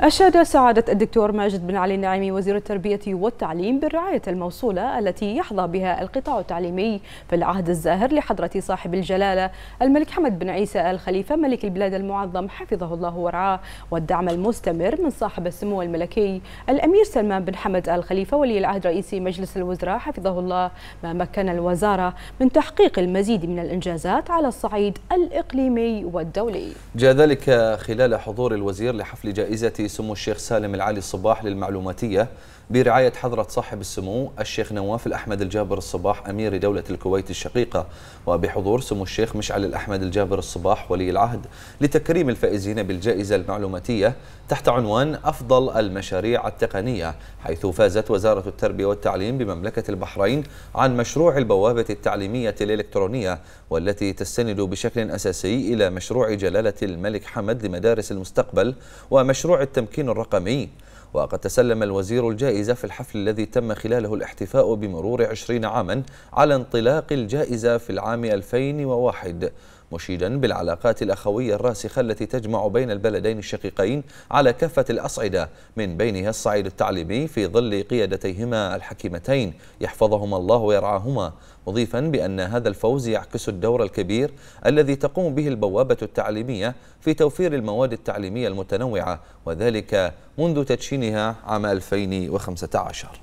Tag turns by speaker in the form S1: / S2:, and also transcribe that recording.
S1: أشاد سعادة الدكتور ماجد بن علي النعيمي وزير التربية والتعليم بالرعاية الموصولة التي يحظى بها القطاع التعليمي في العهد الزاهر لحضرة صاحب الجلالة الملك حمد بن عيسى الخليفة ملك البلاد المعظم حفظه الله ورعاه والدعم المستمر من صاحب السمو الملكي الأمير سلمان بن حمد آل خليفة ولي العهد رئيس مجلس الوزراء حفظه الله ما مكن الوزارة من تحقيق المزيد من الإنجازات على الصعيد الإقليمي والدولي
S2: جاء ذلك خلال حضور الوزير لحفل جائزة سمو الشيخ سالم العالي الصباح للمعلوماتية برعاية حضرة صاحب السمو الشيخ نواف الأحمد الجابر الصباح أمير دولة الكويت الشقيقة وبحضور سمو الشيخ مشعل الأحمد الجابر الصباح ولي العهد لتكريم الفائزين بالجائزة المعلوماتية تحت عنوان أفضل المشاريع التقنية حيث فازت وزارة التربية والتعليم بمملكة البحرين عن مشروع البوابة التعليمية الإلكترونية والتي تستند بشكل أساسي إلى مشروع جلالة الملك حمد لمدارس المستقبل ومشروع التعليم التمكين الرقمي وقد تسلم الوزير الجائزة في الحفل الذي تم خلاله الاحتفاء بمرور عشرين عاما على انطلاق الجائزة في العام 2001 مشيدا بالعلاقات الأخوية الراسخة التي تجمع بين البلدين الشقيقين على كافة الأصعدة من بينها الصعيد التعليمي في ظل قيادتيهما الحكيمتين يحفظهما الله ويرعاهما مضيفا بأن هذا الفوز يعكس الدور الكبير الذي تقوم به البوابة التعليمية في توفير المواد التعليمية المتنوعة وذلك منذ تدشينها عام 2015